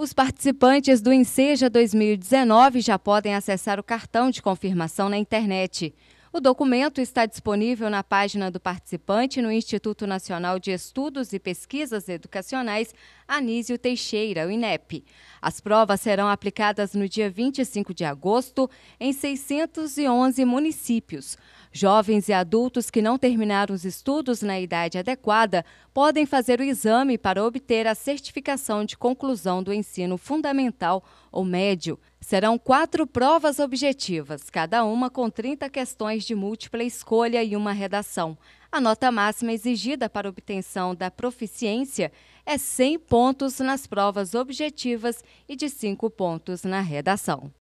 Os participantes do Enseja 2019 já podem acessar o cartão de confirmação na internet. O documento está disponível na página do participante no Instituto Nacional de Estudos e Pesquisas Educacionais Anísio Teixeira, o INEP. As provas serão aplicadas no dia 25 de agosto em 611 municípios. Jovens e adultos que não terminaram os estudos na idade adequada podem fazer o exame para obter a certificação de conclusão do ensino fundamental ou médio. Serão quatro provas objetivas, cada uma com 30 questões de múltipla escolha e uma redação. A nota máxima exigida para obtenção da proficiência é 100 pontos nas provas objetivas e de 5 pontos na redação.